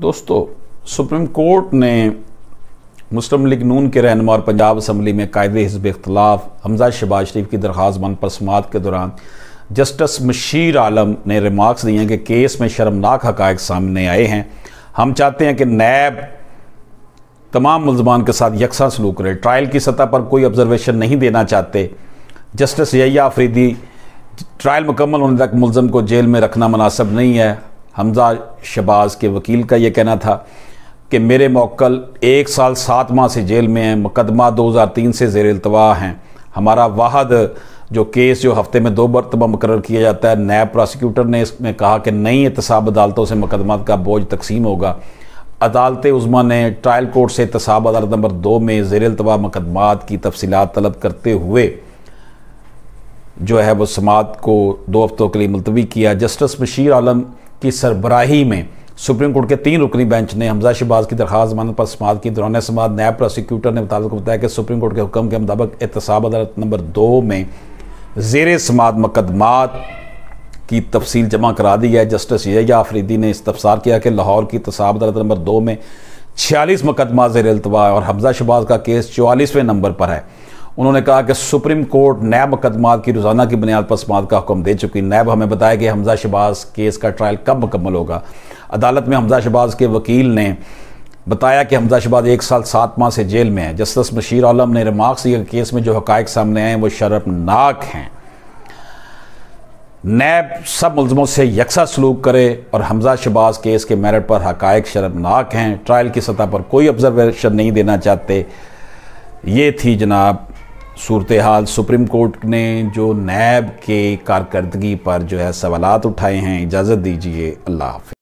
दोस्तों supreme court ने मुस्लिम league नून के रहनम और पंजाब असम्बली में कायद हिजब इख्तलाफ हमजा शबाज शरीफ की दरख्वास्त मन पर समात के दौरान जस्टिस मशीर आलम ने रिमार्क्स दिए हैं कि केस में शर्मनाक हकायक सामने आए हैं हम चाहते हैं कि नैब तमाम मुलजमान के साथ यकसा सलूक करे ट्रायल की सतह पर कोई ऑब्जर्वेशन नहीं देना चाहते जस्टिस यया आफरीदी ट्रायल मुकम्मल होने तक मुलजम को जेल में रखना मुनासब नहीं है हमजा शबाज के वकील का ये कहना था कि मेरे मोकल एक साल सात माह से जेल में हैं मुकदमा 2003 से जेर अल्तवा हैं हमारा वाहद जो केस जो हफ्ते में दो मरतबा मुकर किया जाता है नायब प्रोसिक्यूटर ने इसमें कहा कि नई एहतसाब अदालतों से मुकदमा का बोझ तकसीम होगा अदालत उज़मा ने ट्रायल कोर्ट से एहतसाब अदालत नंबर दो में जेर अल्तवा की तफसीत तलब करते हुए जो है वो समात को दो हफ्तों के लिए मुलतवी किया जस्टिस बशीर आलम की सरबराही में सुप्रीम कोर्ट के तीन रुकनी बेंच ने हमजा शहबाज की दरखास्त जमानत पर समात की दौरान समाध नायब प्रोसिक्यूटर ने मुताबिक बताया कि सुप्रीम कोर्ट के हुक्म के मुताबिक एहतसाब अदालत नंबर दो में जेर समात मुकदमात की तफसील जमा करा दी है जस्टिस यया आफरीदी ने इस्तफसार किया कि लाहौर की तसाब अदालत नंबर दो में छियालीस मुकदमा जेर अल्तवा और हमजा शहबाज का केस चवालीसवें नंबर पर है उन्होंने कहा कि सुप्रीम कोर्ट नैब मुकदमात की रोज़ाना की बुनियाद पर समात का हुक्म दे चुकी नैब हमें बताया कि हमजा शबाज केस का ट्रायल कब मुकम्मल होगा अदालत में हमजा शबाज के वकील ने बताया कि हमजा शबाज एक साल सात माह से जेल में है जस्टिस मशीर आलम ने रिमार्क्स दिया केस में जो हक़ सामने आए हैं वो शर्मनाक हैं नैब सब मुलजमों से यकसा सलूक करे और हमजा शबाज केस के मेरिट पर हकायक शर्मनाक हैं ट्रायल की सतह पर कोई ऑब्जर्वेशन नहीं देना चाहते ये थी जनाब सूरत हाल सुप्रीम कोर्ट ने जो नैब के कारकर्दगी पर जो है सवालत उठाए हैं इजाज़त दीजिए अल्लाह हाफि